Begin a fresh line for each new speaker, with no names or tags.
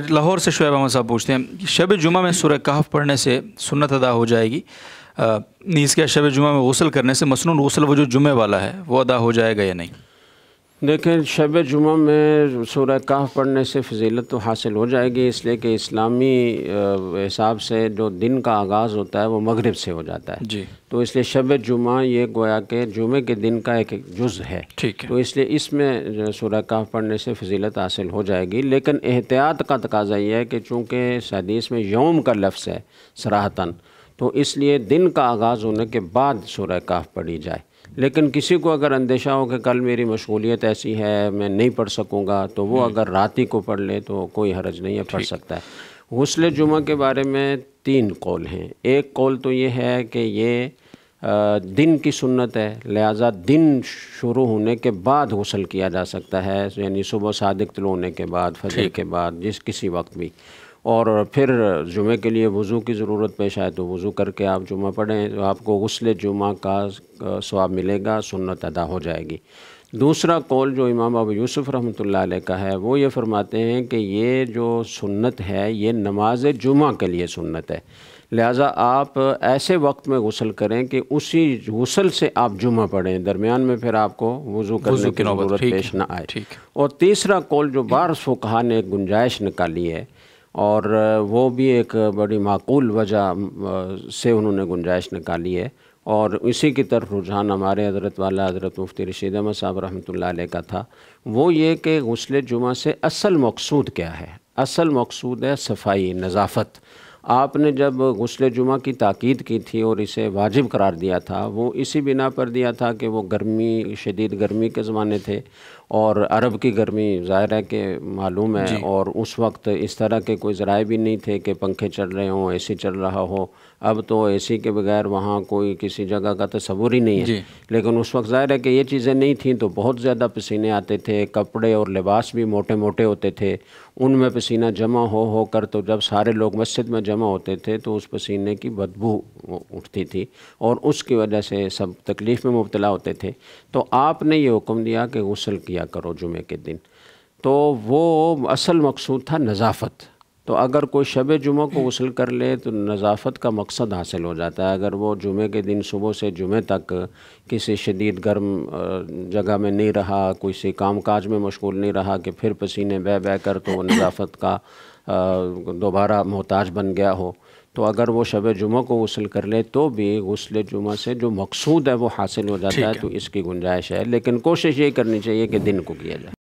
लाहौर से शुएब अहमद साहब पूछते हैं शब जुमा में सुर कहफ पढ़ने से सुन्नत अदा हो जाएगी नीज़ क्या शब जुमा में गसल करने से मसनू गसल वो जो जुमे वाला है वो अदा हो जाएगा या नहीं देखें शब जुमा में सूर्य काफ पढ़ने से फजीलत तो हासिल हो जाएगी इसलिए कि इस्लामी हिसाब से जो दिन का आगाज़ होता है वो मगरब से हो जाता है जी तो इसलिए शब जुमा ये गोया के जुमे के दिन का एक जुज़ है ठीक है तो इसलिए इसमें सूर्य काफ पढ़ने से फजीलत हासिल हो जाएगी लेकिन एहतियात का तकाजा ये है कि चूँकि सदीस में योम का लफ्स है सराहतान तो इसलिए दिन का आगाज़ होने के बाद सूर्य काफ पढ़ी जाए लेकिन किसी को अगर अंदेशा हो कि कल मेरी मशगूलियत ऐसी है मैं नहीं पढ़ सकूँगा तो वो हम्म। अगर रात ही को पढ़ ले तो कोई हरज नहीं है पढ़ सकता है गसल जुमा के बारे में तीन कौल हैं एक कौल तो ये है कि ये दिन की सुन्नत है लिहाजा दिन शुरू होने के बाद गसल किया जा सकता है यानी सुबह सादिक तुल होने के बाद फजर के बाद जिस किसी वक्त भी और फिर जुमे के लिए वज़ू की ज़रूरत पेश आए तो वज़ू करके आप जुमा पढ़ें तो आपको गसल जुमा का स्वाब मिलेगा सुन्नत अदा हो जाएगी दूसरा कौल जो इमाम अबू यूसुफ़ रहमत का है वो ये फरमाते हैं कि ये जो सुन्नत है ये नमाज जुमा के लिए सुन्नत है लिहाजा आप ऐसे वक्त में गसल करें कि उसी गसल से आप जुमा पढ़ें दरमियान में फिर आपको वज़ू करने की ज़रूरत पेश ना आए और तीसरा कौल जो बार फुकहा ने गुंजाइश निकाली है और वो भी एक बड़ी माकूल वजह से उन्होंने गुंजाइश निकाली है और इसी की तरफ रुझान हमारे हज़रत वाला हज़रत मुफ्ती रशीद अहमद साहब रहमत का था वो ये कि गसल जुमा से असल मकसूद क्या है असल मकसूद है सफाई नज़ाफ़त आपने जब गसल जुमा की ताकद की थी और इसे वाजिब करार दिया था वो इसी बिना पर दिया था कि वो गर्मी शदीद गर्मी के ज़माने थे और अरब की गर्मी ज़ाहिर है कि मालूम है और उस वक्त इस तरह के कोई ज़राए भी नहीं थे कि पंखे चल रहे हों ए सी चल रहा हो अब तो ए सी के बगैर वहाँ कोई किसी जगह का तस्वूर ही नहीं है लेकिन उस वक्त ज़ाहिर है कि ये चीज़ें नहीं थी तो बहुत ज़्यादा पसीने आते थे कपड़े और लिबास भी मोटे मोटे होते थे उनमें पसीना जमा हो हो कर तो जब सारे लोग मस्जिद में जमा होते थे तो उस पसीने की बदबू उठती थी और उसकी वजह से सब तकलीफ़ में मुबतला होते थे तो आपने ये हुक्म दिया कि गसल किया करो जुमे के दिन तो वो असल मकसूद था नज़ाफ़त तो अगर कोई शब जुमे को गसल कर ले तो नज़ाफत का मकसद हासिल हो जाता है अगर वो जुमे के दिन सुबह से जुमे तक किसी शदीद गर्म जगह में नहीं रहा से काम काज में मशगूल नहीं रहा कि फिर पसीने बह बह कर तो वो नज़ाफत का दोबारा मोहताज बन गया हो तो अगर वो शब जुमे को गसल कर ले तो भी गसल जुमे से जो मकसूद है वो हासिल हो जाता है, है तो इसकी गुंजाइश है लेकिन कोशिश ये करनी चाहिए कि दिन को किया जाए